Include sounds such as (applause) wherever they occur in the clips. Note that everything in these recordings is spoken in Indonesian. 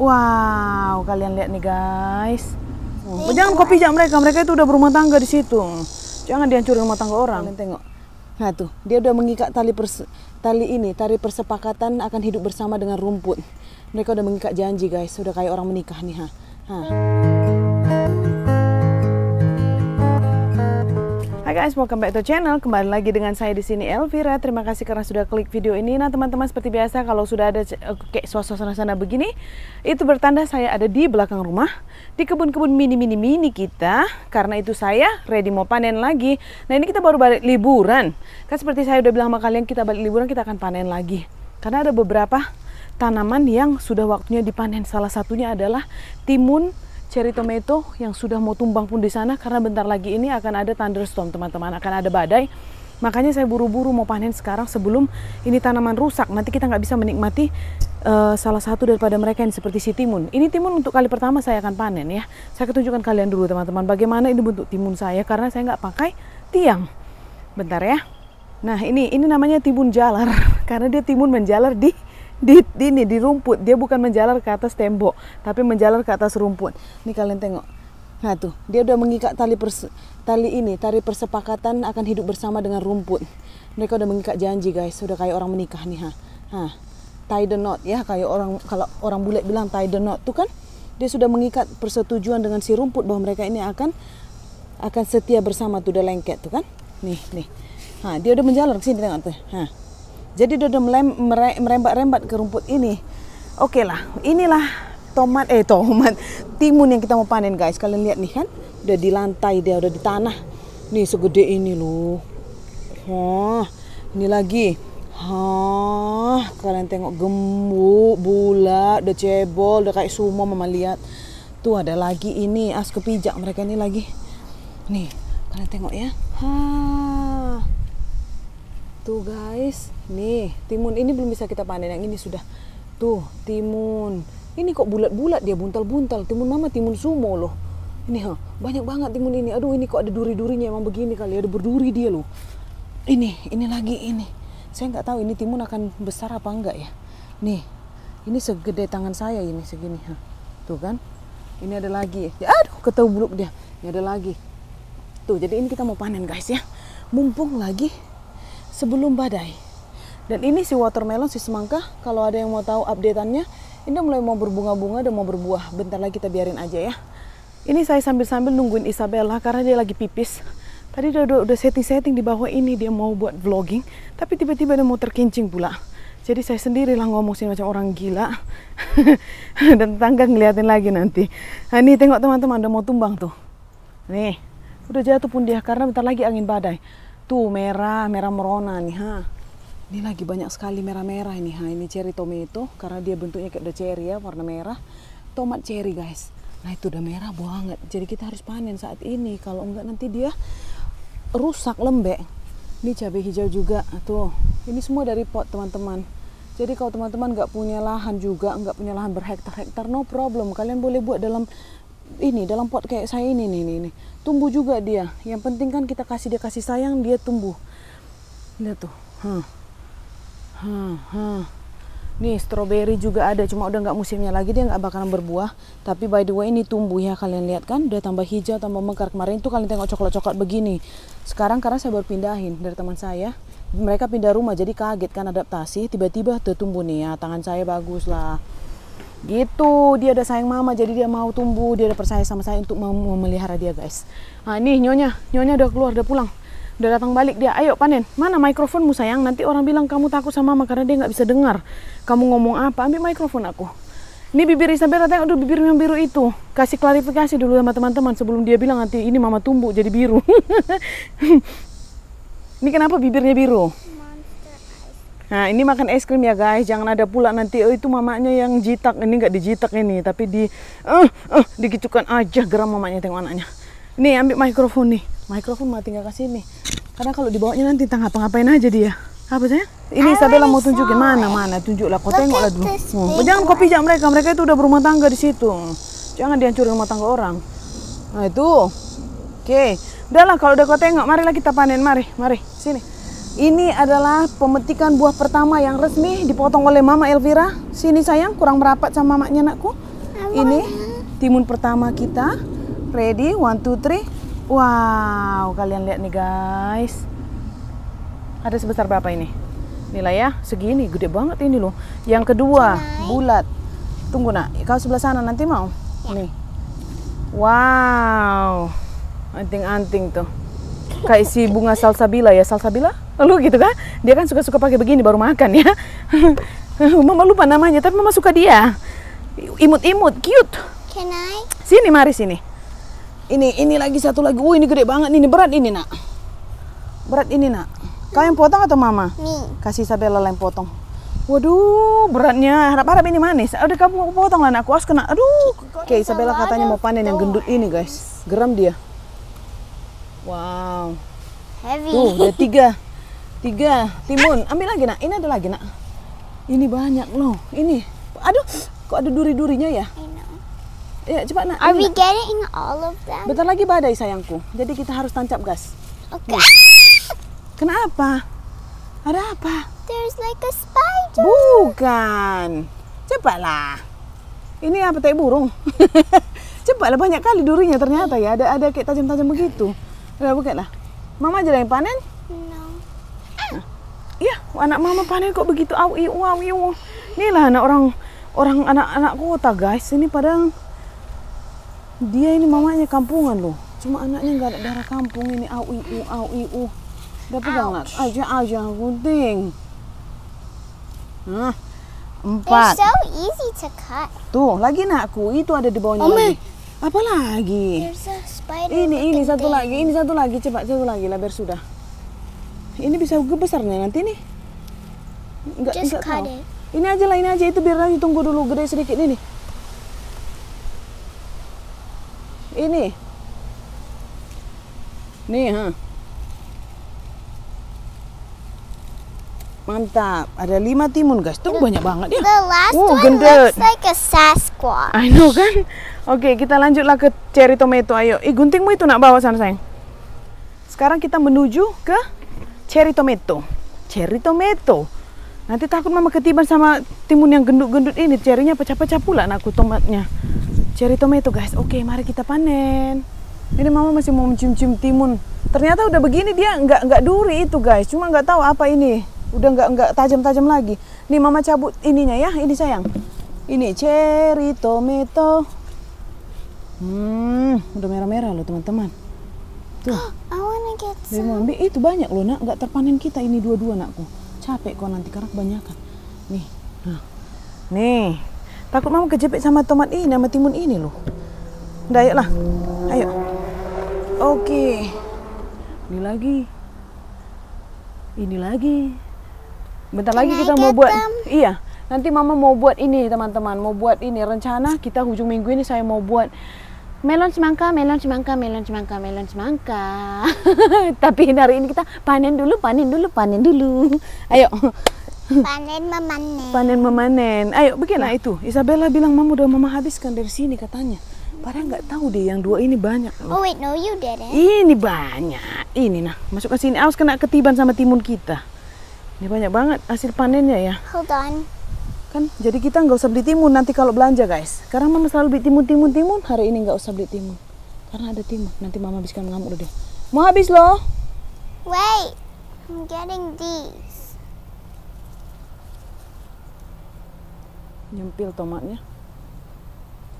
Wow, kalian lihat nih guys. Oh, jangan kopi jam mereka, mereka itu udah berumah tangga di situ. Jangan dihancurin rumah tangga orang. Kalian tengok. Nah tuh, dia udah mengikat tali pers tali ini, tali persepakatan akan hidup bersama dengan rumput. Mereka udah mengikat janji guys, sudah kayak orang menikah nih ha. ha. Hai guys, welcome back to channel. Kembali lagi dengan saya di sini Elvira. Terima kasih karena sudah klik video ini. Nah, teman-teman seperti biasa kalau sudah ada eh, kayak suasana sana begini, itu bertanda saya ada di belakang rumah, di kebun-kebun mini-mini mini kita. Karena itu saya ready mau panen lagi. Nah, ini kita baru balik liburan. Kan seperti saya udah bilang sama kalian, kita balik liburan kita akan panen lagi. Karena ada beberapa tanaman yang sudah waktunya dipanen. Salah satunya adalah timun cherry tomato yang sudah mau tumbang pun di sana karena bentar lagi ini akan ada thunderstorm teman-teman akan ada badai makanya saya buru-buru mau panen sekarang sebelum ini tanaman rusak nanti kita nggak bisa menikmati uh, salah satu daripada mereka yang seperti si timun ini timun untuk kali pertama saya akan panen ya saya ketunjukkan tunjukkan kalian dulu teman-teman bagaimana ini bentuk timun saya karena saya nggak pakai tiang bentar ya nah ini ini namanya timun jalar (laughs) karena dia timun menjalar di di, ini di rumput dia bukan menjalar ke atas tembok tapi menjalar ke atas rumput ini kalian tengok nah tuh dia udah mengikat tali pers, tali ini tali persepakatan akan hidup bersama dengan rumput mereka udah mengikat janji guys sudah kayak orang menikah nih ha ha tie the knot ya kayak orang kalau orang bule bilang tie the knot tuh kan dia sudah mengikat persetujuan dengan si rumput bahwa mereka ini akan akan setia bersama tuh udah lengket tuh kan nih nih ha dia udah menjalar ke sini tengok tuh ha jadi dia udah merembak rembat ke rumput ini. Oke okay lah, inilah tomat eh tomat timun yang kita mau panen guys. Kalian lihat nih kan, udah di lantai dia udah di tanah. Nih segede ini loh. Wah, ini lagi. Hah, kalian tengok gemuk, bulat, udah cebol, udah kayak sumo mama lihat. Tuh ada lagi ini, as kepijak mereka ini lagi. Nih, kalian tengok ya. Hah, Tuh guys, nih timun ini belum bisa kita panen, yang ini sudah. Tuh timun, ini kok bulat-bulat dia buntal-buntal. Timun mama timun sumo loh. Ini ha, banyak banget timun ini. Aduh ini kok ada duri-durinya emang begini kali, ada berduri dia loh. Ini, ini lagi ini. Saya nggak tahu ini timun akan besar apa enggak ya. Nih, ini segede tangan saya ini segini. Ha. Tuh kan, ini ada lagi. Ya, aduh ketahu buluk dia. Ini ada lagi. Tuh jadi ini kita mau panen guys ya. Mumpung lagi sebelum badai. Dan ini si watermelon, si semangka, kalau ada yang mau tahu updateannya, ini mulai mau berbunga-bunga dan mau berbuah. Bentar lagi kita biarin aja ya. Ini saya sambil-sambil nungguin Isabella karena dia lagi pipis. Tadi udah udah setting-setting di bawah ini dia mau buat vlogging, tapi tiba-tiba dia mau terkincing pula. Jadi saya sendiri lah ngomong sih macam orang gila. (laughs) dan tetangga ngeliatin lagi nanti. Nah, ini tengok teman-teman, udah mau tumbang tuh. Nih, udah jatuh pun dia karena bentar lagi angin badai. Tuh merah, merah merona nih ha. Ini lagi banyak sekali merah-merah ini ha. Ini cherry tomato karena dia bentuknya kayak udah cherry ya, warna merah. Tomat cherry guys. Nah itu udah merah banget. Jadi kita harus panen saat ini. Kalau enggak nanti dia rusak lembek. Ini cabai hijau juga nah, tuh. Ini semua dari pot teman-teman. Jadi kalau teman-teman nggak punya lahan juga, nggak punya lahan berhektar-hektar, no problem. Kalian boleh buat dalam ini dalam pot kayak saya ini nih, nih, nih tumbuh juga dia yang penting kan kita kasih dia kasih sayang dia tumbuh lihat tuh huh. Huh, huh. nih stroberi juga ada cuma udah nggak musimnya lagi dia nggak bakalan berbuah tapi by the way ini tumbuh ya kalian lihat kan udah tambah hijau tambah mekar kemarin itu kalian tengok coklat coklat begini sekarang karena saya baru pindahin dari teman saya mereka pindah rumah jadi kaget kan adaptasi tiba-tiba tuh tumbuh nih ya tangan saya bagus lah Gitu, dia udah sayang mama, jadi dia mau tumbuh, dia udah percaya sama saya untuk mem memelihara dia guys. Nah ini nyonya, nyonya udah keluar, udah pulang. Udah datang balik dia, ayo panen, mana mikrofonmu sayang? Nanti orang bilang kamu takut sama mama karena dia nggak bisa dengar. Kamu ngomong apa, ambil mikrofon aku. Ini bibir Isabel katanya, aduh bibir yang biru itu. Kasih klarifikasi dulu sama teman-teman sebelum dia bilang nanti ini mama tumbuh jadi biru. (laughs) ini kenapa bibirnya biru? Nah ini makan es krim ya guys, jangan ada pula nanti oh, itu mamanya yang jitak ini nggak dijitak ini, tapi di eh uh, uh, eh, dikicukan aja geram mamanya tengok anaknya. Nih ambil mikrofon nih, mikrofon mah tinggal kasih nih. Karena kalau dibawanya nanti tentang apa ngapain aja dia. Apa sih? Ini Isabella mau tunjukin mana mana, tunjuklah kau tengoklah dulu. Hmm. Jangan kopi pijak mereka, mereka itu udah berumah tangga di situ. Jangan dihancurin rumah tangga orang. Nah itu, oke. Okay. Udahlah kalau udah kau tengok, marilah kita panen, mari, mari, sini. Ini adalah pemetikan buah pertama yang resmi dipotong oleh Mama Elvira. Sini sayang, kurang merapat sama mamanya anakku. Ini timun pertama kita. Ready, one, two, three. Wow, kalian lihat nih guys. Ada sebesar berapa ini? Nilai ya, segini, gede banget ini loh. Yang kedua, bulat. Tunggu nak, kau sebelah sana nanti mau? Ya. Nih. Wow, anting-anting tuh kayak si bunga salsabila ya salsabila lu gitu kan dia kan suka-suka pakai begini baru makan ya (laughs) mama lupa namanya tapi mama suka dia imut-imut cute Can I? sini mari sini ini ini lagi satu lagi uh ini gede banget ini berat ini nak berat ini nak kau yang potong atau mama Nih. kasih Isabella yang potong Waduh, beratnya. Harap-harap ini manis. Udah kamu potong lah anakku. harus kena. Aduh. Oke, okay, Isabella katanya mau panen yang gendut ini, guys. Geram dia. Wow. Heavy. Tuh, oh, udah tiga. Tiga. Timun, ambil lagi nak. Ini ada lagi nak. Ini banyak loh. Ini. Aduh, kok ada duri-durinya ya? Ya, coba nak. Are we nak. getting all of them? Bentar lagi badai sayangku. Jadi kita harus tancap gas. Oke. Okay. Kenapa? Ada apa? There's like a spider. Bukan. Cepatlah. Ini apa teh burung? (laughs) Cepatlah banyak kali durinya ternyata ya. Ada ada kayak tajam-tajam begitu. Udah bukan lah. Mama aja yang panen? No. Iya, anak mama panen kok begitu au iu au iu. Inilah anak orang orang anak-anak kota guys. Ini padang dia ini mamanya kampungan loh. Cuma anaknya nggak ada darah kampung ini au iu au iu. Udah pegang lah. Aja aja gunting. Nah, empat. It's so easy to cut. Tuh, lagi nak aku itu ada di bawahnya. Oh, lagi. Apa lagi? Ini ini satu lagi, ini satu lagi. cepat satu lagi lah biar sudah. Ini bisa gue besar nih nanti nih. Enggak enggak tahu. Ini aja lah, ini aja itu biar lagi tunggu dulu gede sedikit ini. Ini. Nih, ha. Huh? Mantap. Ada lima timun guys. Tuh iya. banyak banget ya. The last wow, oh, one gendut. looks like a sasquatch. I know kan. Oke, okay, kita lanjutlah ke cherry tomato. Ayo, ih guntingmu itu nak bawa sana sayang. Sekarang kita menuju ke cherry tomato. Cherry tomato. Nanti takut mama ketiban sama timun yang gendut-gendut ini. Cerinya pecah-pecah pula anakku tomatnya. Cherry tomato guys. Oke, okay, mari kita panen. Ini mama masih mau mencium-cium timun. Ternyata udah begini dia nggak nggak duri itu guys. Cuma nggak tahu apa ini udah nggak nggak tajam-tajam lagi nih mama cabut ininya ya ini sayang ini cherry tomato hmm udah merah-merah loh teman-teman tuh oh, dari mau ambil itu banyak loh nak nggak terpanen kita ini dua-dua nakku capek kok nanti karena kebanyakan nih nah. nih takut mama kejepit sama tomat ini sama timun ini loh Udah lah ayo oke okay. ini lagi ini lagi Bentar lagi kita mau buat iya. Nanti mama mau buat ini teman-teman, mau buat ini rencana kita hujung minggu ini saya mau buat melon semangka, melon semangka, melon semangka, melon semangka. (laughs) Tapi hari ini kita panen dulu, panen dulu, panen dulu. (laughs) Ayo. panen memanen. Panen memanen. Ayo, bikin ya. itu. Isabella bilang mama udah mama habiskan dari sini katanya. Padahal nggak tahu deh yang dua ini banyak. Loh. Oh wait, no you didn't. Ini banyak. Ini nah, masuk ke sini. Awas kena ketiban sama timun kita. Ini banyak banget hasil panennya ya. Hold on. Kan jadi kita nggak usah beli timun nanti kalau belanja guys. Karena mama selalu beli timun timun timun. Hari ini nggak usah beli timun. Karena ada timun. Nanti mama habiskan ngamuk udah deh. Mau habis loh. Wait, I'm getting these. Nyempil tomatnya.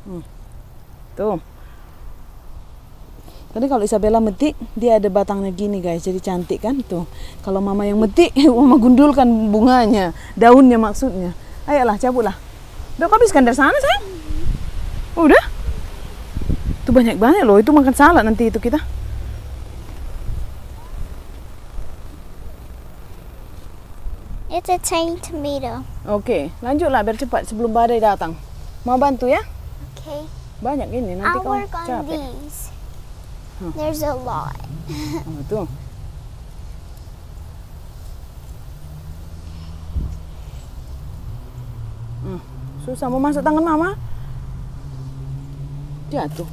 Hmm. Tuh. Tadi kalau Isabella metik, dia ada batangnya gini guys, jadi cantik kan tuh. Kalau mama yang metik, (laughs) mama gundulkan bunganya, daunnya maksudnya. Ayolah, cabutlah. Udah habiskan dari sana sayang? Udah? Itu banyak banget loh, itu makan salad nanti itu kita. It's a tiny tomato. Oke, okay, lanjutlah biar cepat sebelum badai datang. Mau bantu ya? Oke. Okay. Banyak ini nanti I'll kamu capek. There's a lot. Apa susah mau masuk tangan mama. Jatuh.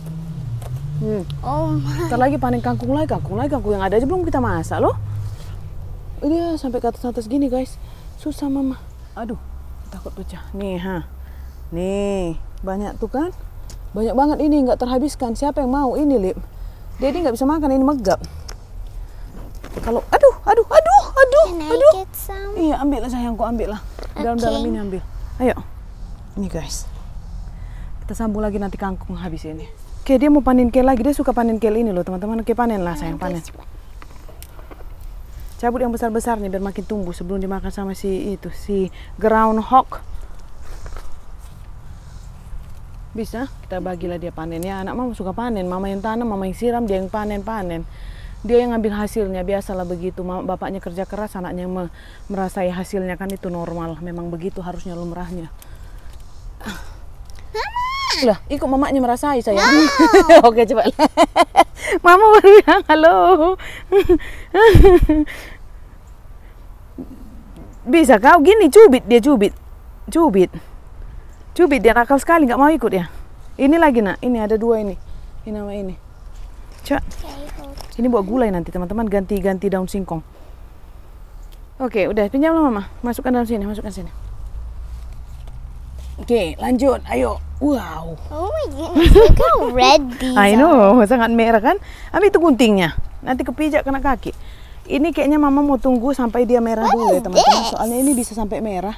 Hmm. Oh my. Ntar lagi panen kangkung lagi, kangkung lagi, kangkung yang ada aja belum kita masak loh. Ini sampai ke atas-atas gini guys. Susah mama. Aduh, takut pecah. Nih ha. Nih, banyak tuh kan? Banyak banget ini nggak terhabiskan. Siapa yang mau ini, Lip? Dedi nggak bisa makan ini megap. Kalau aduh aduh aduh aduh aduh. Iya ambil lah sayangku ambil lah. Dalam-dalam okay. ini ambil. Ayo. Ini guys. Kita sambung lagi nanti kangkung habis ini. Oke dia mau panen kel lagi dia suka panen kel ini loh teman-teman. Oke panen lah sayang panen. Cabut yang besar-besar nih biar makin tumbuh sebelum dimakan sama si itu si groundhog bisa kita bagilah dia panen ya anak mama suka panen mama yang tanam mama yang siram dia yang panen panen dia yang ngambil hasilnya biasalah begitu mama, bapaknya kerja keras anaknya yang merasai hasilnya kan itu normal memang begitu harusnya lumrahnya mama. lah ikut mamanya merasai saya wow. (laughs) oke coba (laughs) mama baru bilang halo (laughs) bisa kau gini cubit dia cubit cubit Cubit dia nakal sekali nggak mau ikut ya. Ini lagi nak, ini ada dua ini. Ini nama ini. Cak. Ini buat gulai nanti teman-teman ganti-ganti daun singkong. Oke, udah pinjam lah mama. Masukkan daun sini, masukkan sini. Oke, lanjut. Ayo. Wow. Oh my goodness, look how red these I know, sangat merah kan? Ambil itu guntingnya. Nanti kepijak kena kaki. Ini kayaknya mama mau tunggu sampai dia merah What dulu ya teman-teman. Soalnya ini bisa sampai merah.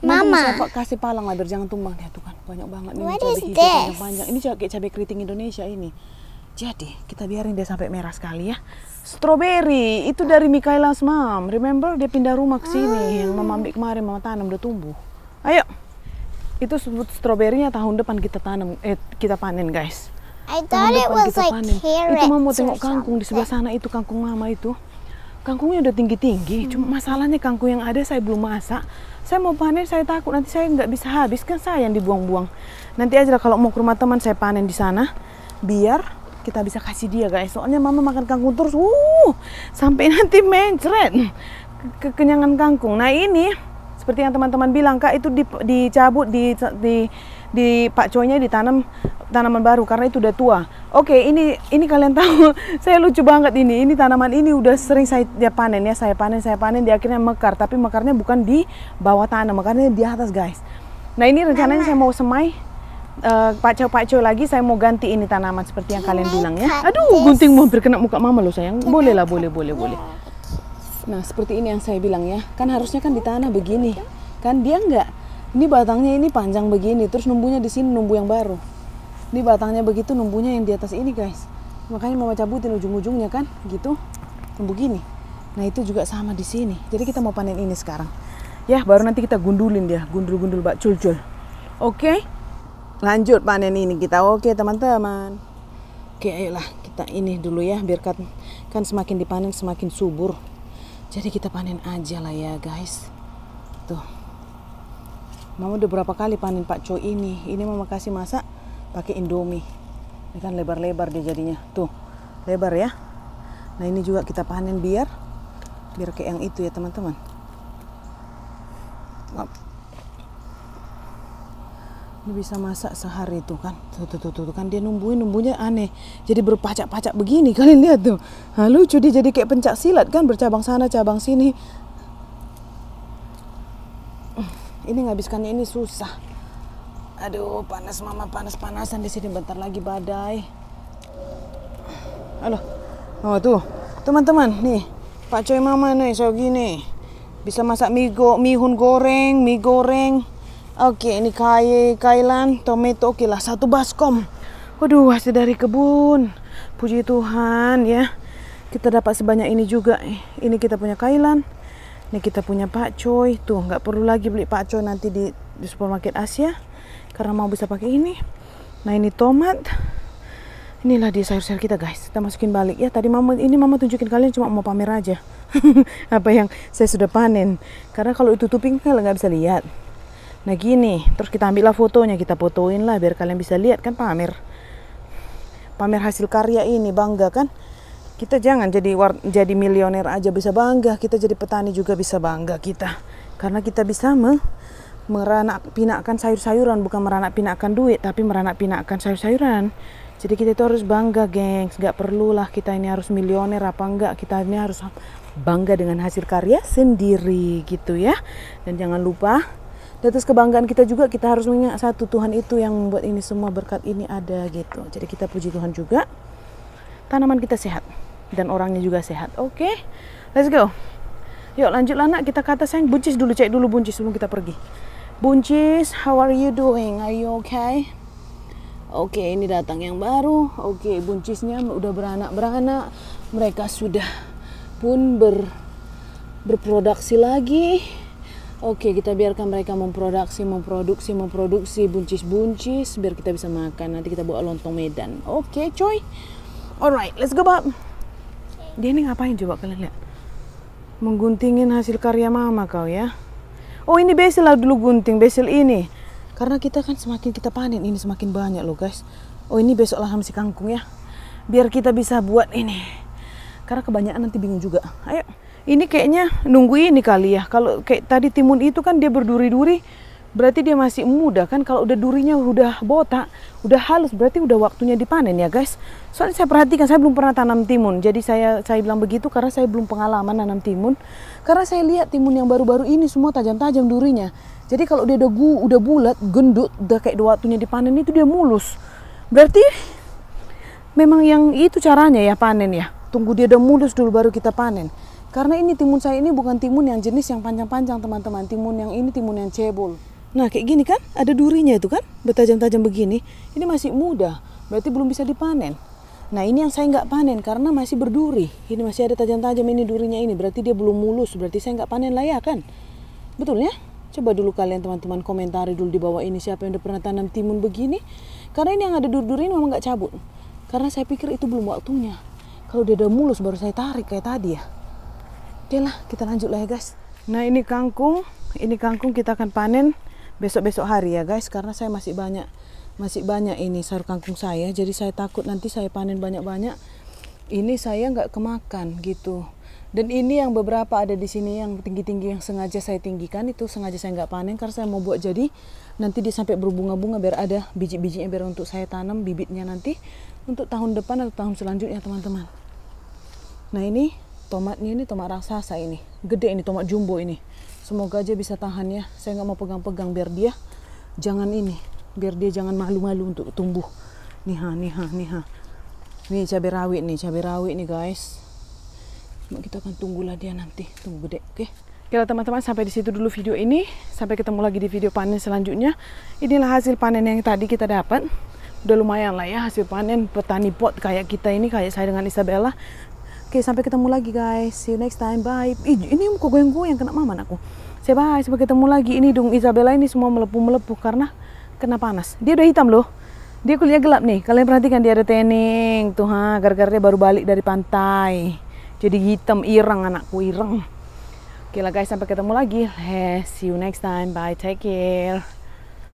Mama. Nanti kasih palang lah biar jangan tumbang deh tuh kan banyak banget nih cabai hijau panjang panjang. Ini kayak cabai keriting Indonesia ini. Jadi kita biarin dia sampai merah sekali ya. Strawberry itu dari Mikaela's mom. Remember dia pindah rumah ke sini hmm. yang mama ambil kemarin mama tanam udah tumbuh. Ayo. Itu sebut stroberinya tahun depan kita tanam eh kita panen guys. I thought it was like panen. Itu mama mau tengok kangkung di sebelah sana itu kangkung mama itu kangkungnya udah tinggi-tinggi. Hmm. Cuma masalahnya kangkung yang ada saya belum masak. Saya mau panen, saya takut nanti saya nggak bisa habis. Kan saya yang dibuang-buang. Nanti aja kalau mau ke rumah teman saya panen di sana. Biar kita bisa kasih dia guys. Soalnya mama makan kangkung terus. Uh, sampai nanti mencret. Kekenyangan kangkung. Nah ini seperti yang teman-teman bilang kak itu dicabut di, di, di, di Coynya ditanam tanaman baru karena itu udah tua. Oke, ini ini kalian tahu, (laughs) saya lucu banget ini. Ini tanaman ini udah sering saya dia panen ya, saya panen, saya panen, di akhirnya mekar, tapi mekarnya bukan di bawah tanah, mekarnya di atas, guys. Nah, ini rencananya Mama. saya mau semai uh, eh, paco-paco lagi, saya mau ganti ini tanaman seperti yang kalian bilang ya. Aduh, gunting mau kena muka mama loh sayang. boleh lah, boleh, boleh, boleh. Nah, seperti ini yang saya bilang ya. Kan harusnya kan di tanah begini. Kan dia enggak ini batangnya ini panjang begini terus numbunya di sini numbu yang baru ini batangnya begitu numbuhnya yang di atas ini guys makanya mau cabutin ujung-ujungnya kan gitu tumbuh gini nah itu juga sama di sini jadi kita mau panen ini sekarang ya baru nanti kita gundulin dia gundul-gundul bak cul-cul oke lanjut panen ini kita oke teman-teman oke okay, ayolah kita ini dulu ya biar kan, kan semakin dipanen semakin subur jadi kita panen aja lah ya guys tuh mama udah berapa kali panen pak co ini ini mama kasih masak pakai indomie ini kan lebar-lebar dia jadinya tuh lebar ya nah ini juga kita panen biar biar kayak yang itu ya teman-teman ini bisa masak sehari itu kan tuh tuh tuh, tuh kan dia numbuhin numbuhnya aneh jadi berpacak-pacak begini (laughs) kalian lihat tuh nah, lucu dia jadi kayak pencak silat kan bercabang sana cabang sini (clears throat) ini ngabiskannya ini susah Aduh, panas mama panas-panasan di sini bentar lagi badai. Halo. Oh, tuh. Teman-teman, nih. Pak Coy mama nih so gini. Bisa masak mie go, hun goreng, mie goreng. Oke, ini kaye, kailan, tomato oke lah satu baskom. Waduh, hasil dari kebun. Puji Tuhan ya. Kita dapat sebanyak ini juga. Ini kita punya kailan. Ini kita punya Pak Coy. Tuh, nggak perlu lagi beli Pak Coy nanti di di supermarket Asia karena mau bisa pakai ini nah ini tomat inilah dia sayur-sayur kita guys kita masukin balik ya tadi mama ini mama tunjukin kalian cuma mau pamer aja (laughs) apa yang saya sudah panen karena kalau itu tuping kalian nggak bisa lihat nah gini terus kita ambil fotonya kita fotoin lah biar kalian bisa lihat kan pamer pamer hasil karya ini bangga kan kita jangan jadi war, jadi milioner aja bisa bangga kita jadi petani juga bisa bangga kita karena kita bisa me meranak pinakkan sayur-sayuran bukan meranak pinakkan duit tapi meranak pinakkan sayur-sayuran jadi kita itu harus bangga gengs nggak perlulah kita ini harus milioner apa enggak kita ini harus bangga dengan hasil karya sendiri gitu ya dan jangan lupa di atas kebanggaan kita juga kita harus mengingat satu Tuhan itu yang membuat ini semua berkat ini ada gitu jadi kita puji Tuhan juga tanaman kita sehat dan orangnya juga sehat oke okay? let's go yuk lanjut lah nak kita kata sayang buncis dulu cek dulu buncis sebelum kita pergi Buncis, how are you doing? Are you okay? Oke, okay, ini datang yang baru. Oke, okay, buncisnya udah beranak-beranak. Mereka sudah pun ber berproduksi lagi. Oke, okay, kita biarkan mereka memproduksi, memproduksi, memproduksi buncis-buncis biar kita bisa makan. Nanti kita bawa lontong Medan. Oke, coy. Alright, let's go, Bob. Dia ini ngapain coba kalian lihat? Mengguntingin hasil karya mama kau ya oh ini basil lah dulu gunting basil ini karena kita kan semakin kita panen ini semakin banyak loh guys oh ini besok lah si kangkung ya biar kita bisa buat ini karena kebanyakan nanti bingung juga ayo ini kayaknya nunggu ini kali ya kalau kayak tadi timun itu kan dia berduri-duri berarti dia masih muda kan kalau udah durinya udah botak udah halus berarti udah waktunya dipanen ya guys soalnya saya perhatikan saya belum pernah tanam timun jadi saya saya bilang begitu karena saya belum pengalaman nanam timun karena saya lihat timun yang baru-baru ini semua tajam-tajam durinya jadi kalau dia udah gu udah bulat gendut udah kayak waktunya dipanen itu dia mulus berarti memang yang itu caranya ya panen ya tunggu dia udah mulus dulu baru kita panen karena ini timun saya ini bukan timun yang jenis yang panjang-panjang teman-teman timun yang ini timun yang cebol Nah kayak gini kan, ada durinya itu kan, bertajam-tajam begini. Ini masih muda, berarti belum bisa dipanen. Nah ini yang saya nggak panen karena masih berduri. Ini masih ada tajam-tajam ini durinya ini, berarti dia belum mulus, berarti saya nggak panen lah ya kan? Betul ya? Coba dulu kalian teman-teman komentari dulu di bawah ini siapa yang udah pernah tanam timun begini. Karena ini yang ada dur-duri ini memang nggak cabut. Karena saya pikir itu belum waktunya. Kalau dia udah mulus baru saya tarik kayak tadi ya. Oke lah, kita lanjut lah ya guys. Nah ini kangkung, ini kangkung kita akan panen besok-besok hari ya guys karena saya masih banyak masih banyak ini sayur kangkung saya jadi saya takut nanti saya panen banyak-banyak ini saya nggak kemakan gitu dan ini yang beberapa ada di sini yang tinggi-tinggi yang sengaja saya tinggikan itu sengaja saya nggak panen karena saya mau buat jadi nanti dia sampai berbunga-bunga biar ada biji-bijinya biar untuk saya tanam bibitnya nanti untuk tahun depan atau tahun selanjutnya teman-teman nah ini tomatnya ini tomat raksasa ini gede ini tomat jumbo ini semoga aja bisa tahan ya saya nggak mau pegang-pegang biar dia jangan ini biar dia jangan malu-malu untuk tumbuh nih ha nih ha nih ha nih cabai rawit nih cabai rawit nih guys Cuma kita akan tunggulah dia nanti tunggu gede oke okay? Oke teman-teman sampai di situ dulu video ini. Sampai ketemu lagi di video panen selanjutnya. Inilah hasil panen yang tadi kita dapat. Udah lumayan lah ya hasil panen petani pot kayak kita ini kayak saya dengan Isabella. Oke, sampai ketemu lagi guys. See you next time. Bye. Ih, ini yang gue yang kena maman aku. Saya bye, sampai ketemu lagi. Ini dong Isabella ini semua melepuh-melepuh karena kena panas. Dia udah hitam loh. Dia kuliah gelap nih. Kalian perhatikan dia ada tanning tuh ha, gara-gara dia baru balik dari pantai. Jadi hitam ireng anakku ireng. Oke lah guys, sampai ketemu lagi. Hey, see you next time. Bye. Take care.